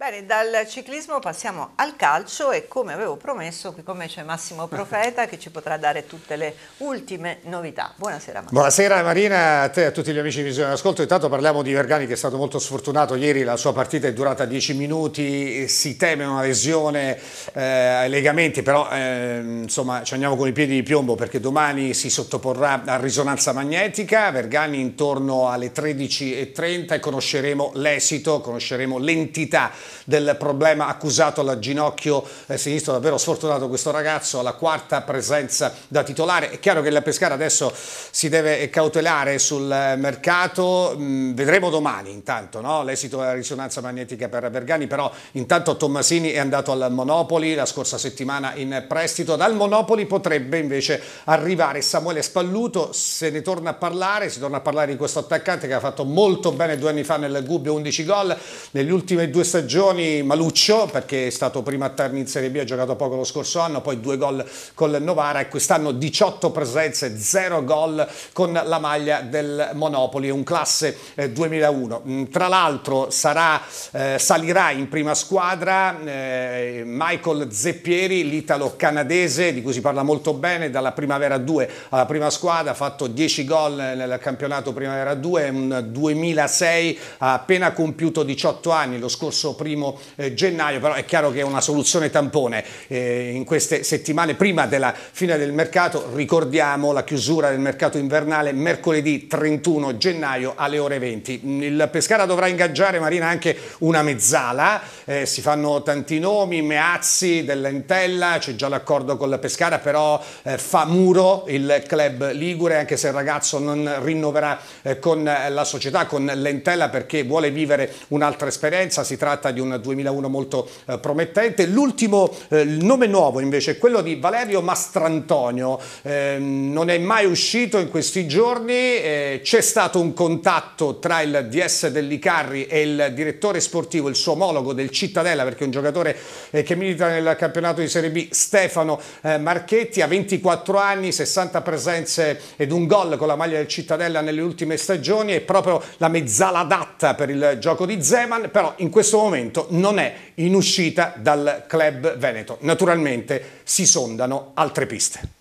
Bene, dal ciclismo passiamo al calcio e come avevo promesso, qui con me c'è Massimo Profeta che ci potrà dare tutte le ultime novità. Buonasera Massimo. Buonasera Marina, a te e a tutti gli amici di Visione Ascolto. Intanto parliamo di Vergani che è stato molto sfortunato ieri, la sua partita è durata 10 minuti, eh, si teme una lesione eh, ai legamenti, però eh, insomma ci andiamo con i piedi di piombo perché domani si sottoporrà a risonanza magnetica, Vergani intorno alle 13.30 e conosceremo l'esito, conosceremo l'entità del problema accusato al ginocchio eh, sinistro, davvero sfortunato questo ragazzo, alla quarta presenza da titolare. È chiaro che la Pescara adesso si deve cautelare sul eh, mercato, mm, vedremo domani intanto no? l'esito della risonanza magnetica per Vergani, però intanto Tommasini è andato al Monopoli la scorsa settimana in prestito, dal Monopoli potrebbe invece arrivare Samuele Spalluto, se ne torna a parlare, si torna a parlare di questo attaccante che ha fatto molto bene due anni fa nel Gubbio, 11 gol, nelle ultime due stagioni stagioni Maluccio perché è stato prima a Terni in Serie B, ha giocato poco lo scorso anno, poi due gol con Novara e quest'anno 18 presenze, 0 gol con la maglia del Monopoli, è un classe 2001. Eh, mm, tra l'altro eh, salirà in prima squadra eh, Michael Zeppieri, l'italo-canadese di cui si parla molto bene, dalla Primavera 2 alla prima squadra, ha fatto 10 gol nel campionato Primavera 2, un 2006, ha appena compiuto 18 anni lo scorso primavera primo eh, gennaio, però è chiaro che è una soluzione tampone eh, in queste settimane prima della fine del mercato, ricordiamo la chiusura del mercato invernale mercoledì 31 gennaio alle ore 20. Il Pescara dovrà ingaggiare Marina anche una mezzala, eh, si fanno tanti nomi, Meazzi, Dell'Entella, c'è già l'accordo con la Pescara, però eh, fa muro il club Ligure, anche se il ragazzo non rinnoverà eh, con la società, con l'Entella perché vuole vivere un'altra esperienza, si tratta di di un 2001 molto eh, promettente. L'ultimo eh, nome nuovo invece è quello di Valerio Mastrantonio, eh, non è mai uscito in questi giorni, eh, c'è stato un contatto tra il DS dell'Icarri e il direttore sportivo, il suo omologo del Cittadella, perché è un giocatore eh, che milita nel campionato di Serie B, Stefano eh, Marchetti, ha 24 anni, 60 presenze ed un gol con la maglia del Cittadella nelle ultime stagioni, è proprio la mezzala adatta per il gioco di Zeman, però in questo momento momento non è in uscita dal club veneto. Naturalmente si sondano altre piste.